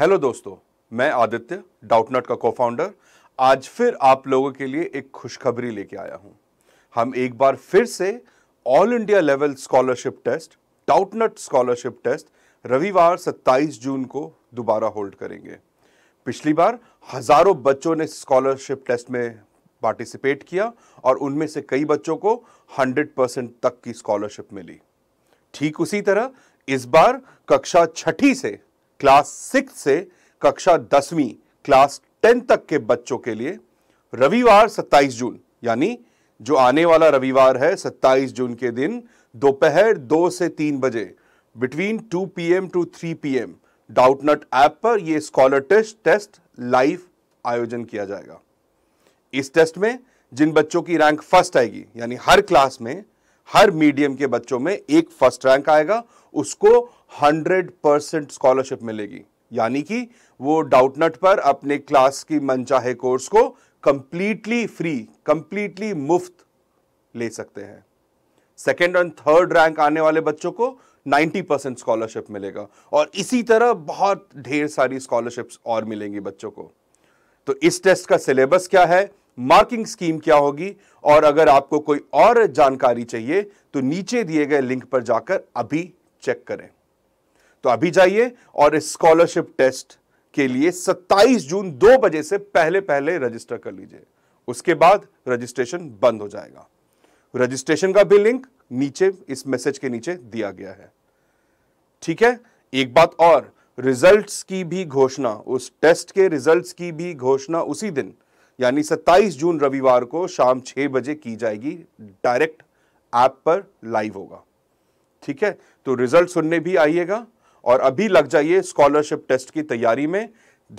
Hello दोस्तों मैं आदित्य डाउटनट का को फाउंडर आज फिर आप लोगों के लिए एक खुशखबरी लेके आया हूं हम एक बार फिर से all India level scholarship test Doubtnut scholarship test रविवार 27 जून को दोबारा होल्ड करेंगे पिछली बार हजारों बच्चों ने स्कॉलरशिप टेस्ट में पार्टिसिपेट किया और उनमें से कई बच्चों को 100 परसेंट तक की स्कॉलरशिप मिली ठीक उसी तरह इस बार कक्षा छठी से क्लास सिक्स से कक्षा दसवीं क्लास टेन तक के बच्चों के लिए रविवार सत्ताईस जून यानी जो आने वाला रविवार है सत्ताईस जून के दिन दोपहर दो से तीन बजे between two P M to three P M Doubtnut app पर यह स्कॉलर टेस्ट टेस्ट लाइव आयोजन किया जाएगा इस टेस्ट में जिन बच्चों की रैंक फर्स्ट आएगी यानी हर क्लास में हर मीडियम के बच्चों में एक फर्स्ट रैंक आएगा उसको 100 परसेंट स्कॉलरशिप मिलेगी यानी कि वो डाउटनट पर अपने क्लास की मनचाहे कोर्स को कंप्लीटली फ्री कंप्लीटली मुफ्त ले सकते हैं सेकेंड एंड थर्ड रैंक आने वाले बच्चों को 90 परसेंट स्कॉलरशिप मिलेगा और इसी तरह बहुत ढेर सारी स्कॉलरशिप्स और मिलेंगी बच्चों को तो इस टेस्ट का सिलेबस क्या है मार्किंग स्कीम क्या होगी और अगर आपको कोई और जानकारी चाहिए तो नीचे दिए गए लिंक पर जाकर अभी चेक करें तो अभी जाइए और इस स्कॉलरशिप टेस्ट के लिए 27 जून 2 बजे से पहले पहले रजिस्टर कर लीजिए उसके बाद रजिस्ट्रेशन बंद हो जाएगा रजिस्ट्रेशन का भी लिंक नीचे इस मैसेज के नीचे दिया गया है ठीक है एक बात और रिजल्ट्स की भी घोषणा उस टेस्ट के रिजल्ट्स की भी घोषणा उसी दिन यानी 27 जून रविवार को शाम 6 बजे की जाएगी डायरेक्ट ऐप पर लाइव होगा ठीक है तो रिजल्ट सुनने भी आइएगा और अभी लग जाइए स्कॉलरशिप टेस्ट की तैयारी में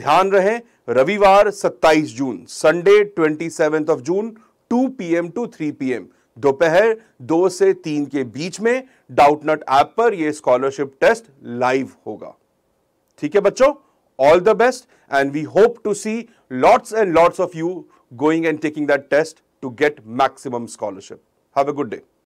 ध्यान रहे रविवार 27 जून Sunday twenty of June 2 PM to 3 PM दोपहर दो से तीन के बीच में डाउटनट ऐप पर यह स्कॉलरशिप टेस्ट लाइव होगा ठीक है बच्चों all the best and we hope to see lots and lots of you going and taking that test to get maximum scholarship. Have a good day.